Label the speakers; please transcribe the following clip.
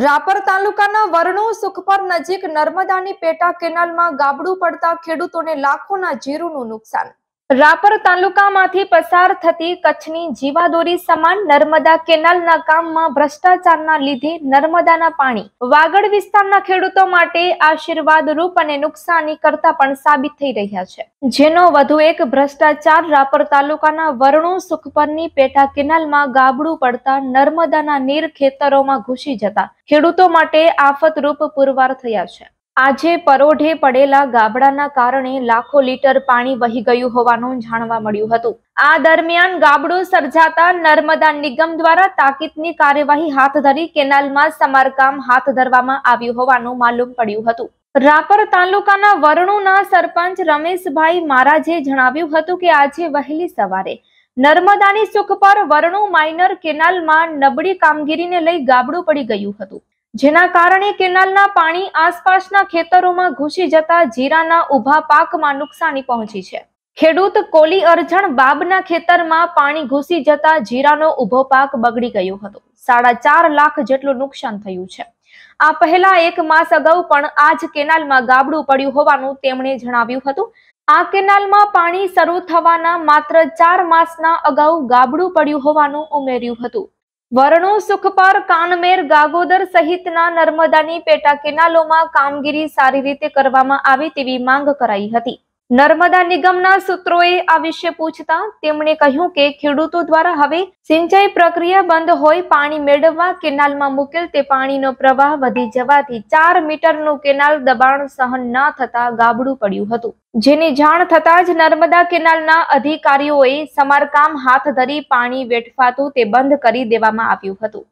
Speaker 1: રાપર તાલુકાના વરણો સુખપર નજીક નર્મદાની પેટા કેનાલમાં ગાબડું પડતા ખેડૂતોને લાખોના જીરુનું નુકસાન રાપર તાલુકામાંથી પસાર થતી કચ્છની જીવાદોરી સમાન નર્મદા કેનાલના કામમાં ભ્રષ્ટાચારના લીધે નર્મદાના પાણી વાગડ વિસ્તારના ખેડૂતો માટે આશીર્વાદ રૂપ અને નુકસાની કરતા પણ સાબિત થઈ રહ્યા છે જેનો વધુ એક ભ્રષ્ટાચાર રાપર તાલુકાના વરણો સુખપરની પેટા કેનાલમાં ગાબડું પડતા નર્મદાના નીર ખેતરોમાં ઘૂસી જતા ખેડૂતો માટે આફતરૂપ પુરવાર થયા છે આજે પરોઢે પડેલા ગાબડાના કારણે લાખો લીટર પાણી વહી ગયું હોવાનું જાણવા મળ્યું હતું આ દરમિયાન ગાબડું સર્જાતા નર્મદા નિગમ દ્વારા તાકીદની કાર્યવાહી હાથ ધરી કેનાલમાં સમારકામ હાથ ધરવામાં આવ્યું હોવાનું માલુમ પડ્યું હતું રાપર તાલુકાના વરણુના સરપંચ રમેશભાઈ મહારાજે જણાવ્યું હતું કે આજે વહેલી સવારે નર્મદાની સુખ પર વરણુ માઇનર કેનાલમાં નબળી કામગીરીને લઈ ગાબડું પડી ગયું હતું જેના કારણે કેનાલના પાણી આસપાસના ખેતરોમાં ઘૂસી જતા જીરાના ઉભા પાકમાં નુકસાની પહોંચી છે ખેડૂત કોલી અરજણ બાબના ખેતરમાં પાણી ઘૂસી જતા જીરાનો ઉભો પાક બગડી ગયો હતો સાડા ચાર લાખ જેટલું નુકસાન થયું છે આ પહેલા એક માસ અગાઉ પણ આ જ કેનાલમાં ગાબડું પડ્યું હોવાનું તેમણે જણાવ્યું હતું આ કેનાલમાં પાણી શરૂ થવાના માત્ર ચાર માસના અગાઉ ગાબડું પડ્યું હોવાનું ઉમેર્યું હતું વરણો સુખપર કાનમેર ગાગોદર સહિતના નર્મદાની પેટા કેનાલોમાં કામગીરી સારી રીતે કરવામાં આવે તેવી માંગ કરાઈ હતી નર્મદા નિગમના સૂત્રોએ આ વિશે પૂછતા તેમણે કહ્યું કે ખેડૂતો દ્વારા હવે સિંચાઈ પ્રક્રિયા બંધ હોય પાણી મેળવવા કેનાલમાં મુકેલ તે પાણીનો પ્રવાહ વધી જવાથી ચાર મીટરનું કેનાલ દબાણ સહન ન થતા ગાબડું પડ્યું હતું જેની જાણ થતાં જ નર્મદા કેનાલના અધિકારીઓએ સમારકામ હાથ ધરી પાણી વેઠવાતું તે બંધ કરી દેવામાં આવ્યું હતું